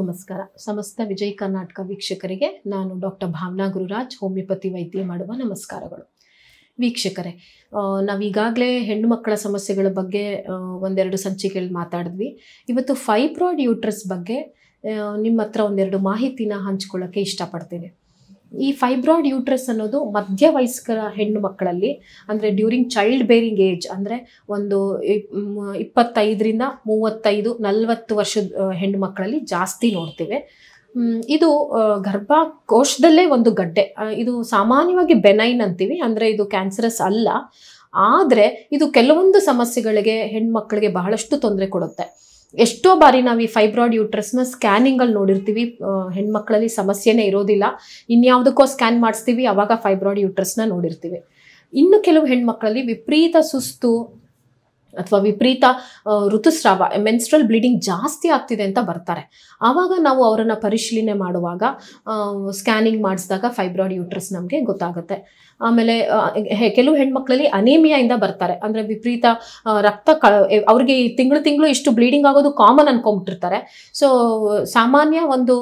ನಮಸ್ಕಾರ ಸಮಸ್ತ ವಿಜಯ್ ಕರ್ನಾಟಕ ವೀಕ್ಷಕರಿಗೆ ನಾನು ಡಾಕ್ಟರ್ ಭಾವನಾ ಗುರುರಾಜ್ ಹೋಮಿಯೋಪತಿ ವೈದ್ಯ ಮಾಡುವ ನಮಸ್ಕಾರಗಳು ವೀಕ್ಷಕರೇ ನಾವೀಗಾಗಲೇ ಹೆಣ್ಣು ಮಕ್ಕಳ ಸಮಸ್ಯೆಗಳ ಬಗ್ಗೆ ಒಂದೆರಡು ಸಂಚಿಕೆಯಲ್ಲಿ ಮಾತಾಡಿದ್ವಿ ಇವತ್ತು ಫೈಬ್ರಾಯ್ಡ್ ಯೂಟ್ರಸ್ ಬಗ್ಗೆ ನಿಮ್ಮ ಹತ್ರ ಒಂದೆರಡು ಮಾಹಿತಿನ ಹಂಚ್ಕೊಳ್ಳೋಕ್ಕೆ ಇಷ್ಟಪಡ್ತೀನಿ ಈ ಫೈಬ್ರಾಯ್ಡ್ ಯೂಟ್ರಸ್ ಅನ್ನೋದು ವಯಸ್ಕರ ಹೆಣ್ಣು ಮಕ್ಕಳಲ್ಲಿ ಅಂದರೆ ಡ್ಯೂರಿಂಗ್ ಚೈಲ್ಡ್ ಬೇರಿಂಗ್ ಏಜ್ ಅಂದರೆ ಒಂದು ಇಪ್ಪತ್ತೈದರಿಂದ ಮೂವತ್ತೈದು ನಲವತ್ತು ವರ್ಷದ ಹೆಣ್ಣು ಮಕ್ಕಳಲ್ಲಿ ಜಾಸ್ತಿ ನೋಡ್ತೇವೆ ಇದು ಗರ್ಭಕೋಶದಲ್ಲೇ ಒಂದು ಗಡ್ಡೆ ಇದು ಸಾಮಾನ್ಯವಾಗಿ ಬೆನೈನ್ ಅಂತೀವಿ ಅಂದರೆ ಇದು ಕ್ಯಾನ್ಸರಸ್ ಅಲ್ಲ ಆದರೆ ಇದು ಕೆಲವೊಂದು ಸಮಸ್ಯೆಗಳಿಗೆ ಹೆಣ್ಮಕ್ಳಿಗೆ ಬಹಳಷ್ಟು ತೊಂದರೆ ಕೊಡುತ್ತೆ ಎಷ್ಟೋ ಬಾರಿ ನಾವು ಈ ಫೈಬ್ರಾಯ್ಡ್ ಯೂಟ್ರಸ್ನ ಸ್ಕ್ಯಾನಿಂಗಲ್ಲಿ ನೋಡಿರ್ತೀವಿ ಹೆಣ್ಮಕ್ಳಲ್ಲಿ ಸಮಸ್ಯೆನೇ ಇರೋದಿಲ್ಲ ಇನ್ಯಾವುದಕ್ಕೋ ಸ್ಕ್ಯಾನ್ ಮಾಡಿಸ್ತೀವಿ ಅವಾಗ ಫೈಬ್ರಾಯ್ಡ್ ಯೂಟ್ರಸ್ನ ನೋಡಿರ್ತೀವಿ ಇನ್ನು ಕೆಲವು ಹೆಣ್ಮಕ್ಳಲ್ಲಿ ವಿಪರೀತ ಸುಸ್ತು ಅಥವಾ ವಿಪರೀತ ಋತುಸ್ರಾವ ಮೆನ್ಸ್ಟ್ರಲ್ ಬ್ಲೀಡಿಂಗ್ ಜಾಸ್ತಿ ಆಗ್ತಿದೆ ಅಂತ ಬರ್ತಾರೆ ಆವಾಗ ನಾವು ಅವರನ್ನು ಪರಿಶೀಲನೆ ಮಾಡುವಾಗ ಸ್ಕ್ಯಾನಿಂಗ್ ಮಾಡಿಸಿದಾಗ ಫೈಬ್ರಾಯ್ಡ್ ಯೂಟ್ರಸ್ ನಮಗೆ ಗೊತ್ತಾಗುತ್ತೆ ಆಮೇಲೆ ಕೆಲವು ಹೆಣ್ಮಕ್ಳಲ್ಲಿ ಅನೇಮಿಯಾಯಿಂದ ಬರ್ತಾರೆ ಅಂದರೆ ವಿಪರೀತ ರಕ್ತ ಕ ಅವ್ರಿಗೆ ತಿಂಗಳು ತಿಂಗಳು ಇಷ್ಟು ಬ್ಲೀಡಿಂಗ್ ಆಗೋದು ಕಾಮನ್ ಅನ್ಕೊಂಬಿಟ್ಟಿರ್ತಾರೆ ಸೊ ಸಾಮಾನ್ಯ ಒಂದು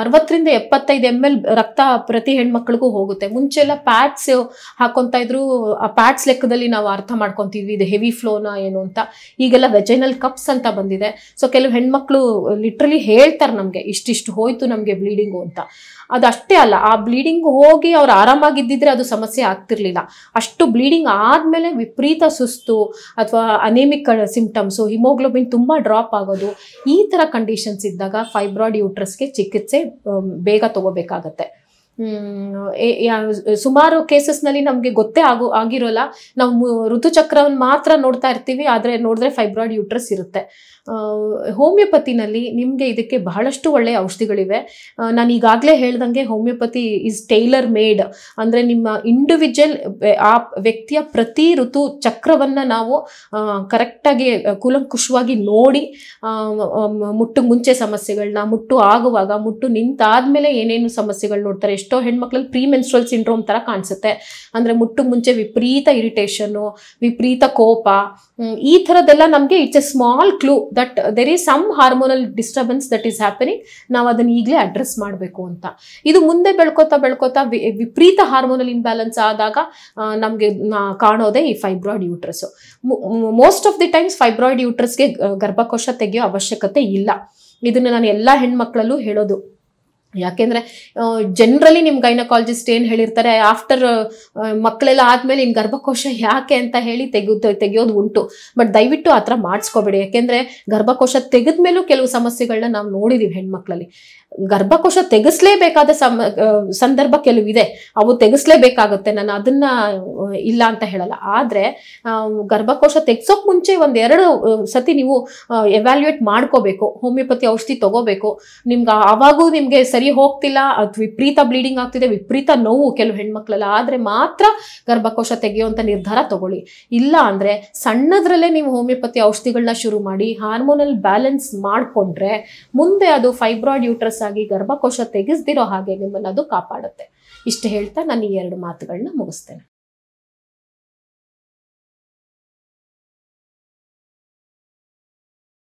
ಅರವತ್ತರಿಂದ ಎಪ್ಪತ್ತೈದು ಎಮ್ ಎಲ್ ರಕ್ತ ಪ್ರತಿ ಹೆಣ್ಮಕ್ಳಿಗೂ ಹೋಗುತ್ತೆ ಮುಂಚೆಲ್ಲ ಪ್ಯಾಡ್ಸ್ ಹಾಕೊತಾ ಇದ್ರು ಆ ಪ್ಯಾಟ್ಸ್ ಲೆಕ್ಕದಲ್ಲಿ ನಾವು ಅರ್ಥ ಮಾಡ್ಕೊತೀವಿ ಇದು ಹೆವಿ ಫ್ಲೋನಾ ಏನು ಅಂತ ಈಗೆಲ್ಲ ವೆಜೈನಲ್ ಕಪ್ಸ್ ಅಂತ ಬಂದಿದೆ ಸೊ ಕೆಲವು ಹೆಣ್ಮಕ್ಳು ಲಿಟ್ರಲಿ ಹೇಳ್ತಾರೆ ನಮಗೆ ಇಷ್ಟಿಷ್ಟು ಹೋಯ್ತು ನಮಗೆ ಬ್ಲೀಡಿಂಗು ಅಂತ ಅದಷ್ಟೇ ಅಲ್ಲ ಆ ಬ್ಲೀಡಿಂಗ್ ಹೋಗಿ ಅವ್ರು ಆರಾಮಾಗಿದ್ದಿದ್ರೆ ಅದು ಸಮಸ್ಯೆ ಆಗ್ತಿರ್ಲಿಲ್ಲ ಅಷ್ಟು ಬ್ಲೀಡಿಂಗ್ ಆದ್ಮೇಲೆ ವಿಪರೀತ ಸುಸ್ತು ಅಥವಾ ಅನೇಮಿಕ್ ಸಿಂಪ್ಟಮ್ಸು ಹಿಮೋಗ್ಲೋಬಿನ್ ತುಂಬ ಡ್ರಾಪ್ ಆಗೋದು ಈ ಥರ ಕಂಡೀಷನ್ಸ್ ಇದ್ದಾಗ ಫೈಬ್ರಾಯ್ಡ್ ಯೂಟ್ರಸ್ಗೆ ಚಿಕಿತ್ಸೆ ಬೇಗ ತಗೋಬೇಕಾಗತ್ತೆ ಸುಮಾರು ಕೇಸಸ್ ನಲ್ಲಿ ನಮ್ಗೆ ಗೊತ್ತೇ ಆಗು ಆಗಿರೋಲ್ಲ ನಾವು ಋತುಚಕ್ರವನ್ನು ಮಾತ್ರ ನೋಡ್ತಾ ಇರ್ತೀವಿ ಆದ್ರೆ ನೋಡಿದ್ರೆ ಫೈಬ್ರಾಯ್ಡ್ ಯೂಟ್ರಸ್ ಇರುತ್ತೆ ಹೋಮಿಯೋಪತಿನಲ್ಲಿ ನಿಮಗೆ ಇದಕ್ಕೆ ಬಹಳಷ್ಟು ಒಳ್ಳೆಯ ಔಷಧಿಗಳಿವೆ ನಾನು ಈಗಾಗಲೇ ಹೇಳ್ದಂಗೆ ಹೋಮಿಯೋಪತಿ ಇಸ್ ಟೈಲರ್ ಮೇಡ್ ಅಂದರೆ ನಿಮ್ಮ ಇಂಡಿವಿಜುವಲ್ ಆ ವ್ಯಕ್ತಿಯ ಪ್ರತಿ ಋತು ಚಕ್ರವನ್ನು ನಾವು ಕರೆಕ್ಟಾಗಿ ಕುಲಂಕುಷವಾಗಿ ನೋಡಿ ಮುಟ್ಟು ಮುಂಚೆ ಸಮಸ್ಯೆಗಳನ್ನ ಮುಟ್ಟು ಆಗುವಾಗ ಮುಟ್ಟು ಮೇಲೆ ಏನೇನು ಸಮಸ್ಯೆಗಳು ನೋಡ್ತಾರೆ ಎಷ್ಟೋ ಹೆಣ್ಮಕ್ಳಲ್ಲಿ ಪ್ರೀ ಮೆನ್ಸ್ಟ್ರಲ್ ಸಿಂಡ್ರೋಮ್ ಥರ ಕಾಣಿಸುತ್ತೆ ಅಂದರೆ ಮುಟ್ಟು ಮುಂಚೆ ವಿಪರೀತ ಇರಿಟೇಷನ್ನು ವಿಪರೀತ ಕೋಪ ಈ ಥರದ್ದೆಲ್ಲ ನಮಗೆ it's a small clue that there is some hormonal disturbance that is happening ನಾವು ಅದನ್ನು ಈಗಲೇ ಅಡ್ರೆಸ್ ಮಾಡಬೇಕು ಅಂತ ಇದು ಮುಂದೆ ಬೆಳ್ಕೋತಾ ಬೆಳ್ಕೋತಾ ವಿಪರೀತ ಹಾರ್ಮೋನಲ್ ಇಂಬ್ಯಾಲೆನ್ಸ್ ಆದಾಗ ನಮಗೆ ಕಾಣೋದೇ ಈ fibroid uterus most of the times fibroid ಯೂಟ್ರಸ್ಗೆ ಗರ್ಭಕೋಶ ತೆಗೆಯೋ ಅವಶ್ಯಕತೆ ಇಲ್ಲ ಇದನ್ನು ನಾನು ಎಲ್ಲ ಹೆಣ್ಮಕ್ಳಲ್ಲೂ ಹೇಳೋದು ಯಾಕೆಂದ್ರೆ ಜನರಲಿ ನಿಮ್ ಗೈನಕಾಲಜಿಸ್ಟ್ ಏನ್ ಹೇಳಿರ್ತಾರೆ ಆಫ್ಟರ್ ಮಕ್ಕಳೆಲ್ಲ ಆದ್ಮೇಲೆ ಇನ್ ಗರ್ಭಕೋಶ ಯಾಕೆ ಅಂತ ಹೇಳಿ ತೆಗೆ ತೆಗೆಯೋದು ಉಂಟು ಬಟ್ ದಯವಿಟ್ಟು ಆ ಥರ ಮಾಡಿಸ್ಕೋಬೇಡಿ ಯಾಕೆಂದ್ರೆ ಗರ್ಭಕೋಶ ತೆಗೆದ್ಮೇಲೂ ಕೆಲವು ಸಮಸ್ಯೆಗಳನ್ನ ನಾವು ನೋಡಿದೀವಿ ಹೆಣ್ಮಕ್ಳಲ್ಲಿ ಗರ್ಭಕೋಶ ತೆಗೆಸ್ಲೇಬೇಕಾದ ಸಮ ಸಂದರ್ಭ ಕೆಲವಿದೆ ಅವು ತೆಗೆಸಲೇಬೇಕಾಗುತ್ತೆ ನಾನು ಅದನ್ನ ಇಲ್ಲ ಅಂತ ಹೇಳಲ್ಲ ಆದ್ರೆ ಗರ್ಭಕೋಶ ತೆಗ್ಸೋಕ್ ಮುಂಚೆ ಒಂದ್ ಎರಡು ಸತಿ ನೀವು ಎವ್ಯಾಲ್ಯೂಯೇಟ್ ಮಾಡ್ಕೋಬೇಕು ಹೋಮಿಯೋಪತಿ ಔಷಧಿ ತಗೋಬೇಕು ನಿಮ್ಗೆ ಆವಾಗೂ ನಿಮ್ಗೆ ಸರಿ ಹೋಗ್ತಿಲ್ಲ ಅದು ವಿಪರೀತ ಬ್ಲೀಡಿಂಗ್ ಆಗ್ತಿದೆ ವಿಪರೀತ ನೋವು ಕೆಲವು ಹೆಣ್ಮಕ್ಳೆಲ್ಲ ಆದರೆ ಮಾತ್ರ ಗರ್ಭಕೋಶ ತೆಗೆಯುವಂಥ ನಿರ್ಧಾರ ತಗೊಳ್ಳಿ ಇಲ್ಲ ಅಂದರೆ ಸಣ್ಣದ್ರಲ್ಲೇ ನೀವು ಹೋಮಿಯೋಪತಿ ಔಷಧಿಗಳನ್ನ ಶುರು ಮಾಡಿ ಹಾರ್ಮೋನಲ್ ಬ್ಯಾಲೆನ್ಸ್ ಮಾಡಿಕೊಂಡ್ರೆ ಮುಂದೆ ಅದು ಫೈಬ್ರಾಯ್ಡ್ ಯೂಟ್ರಸ್ ಆಗಿ ಗರ್ಭಕೋಶ ತೆಗೆಸ್ದಿರೋ ಹಾಗೆ ನಿಮ್ಮನ್ನು ಅದು ಕಾಪಾಡುತ್ತೆ ಇಷ್ಟು ಹೇಳ್ತಾ ನಾನು ಈ ಎರಡು ಮಾತುಗಳನ್ನ ಮುಗಿಸ್ತೇನೆ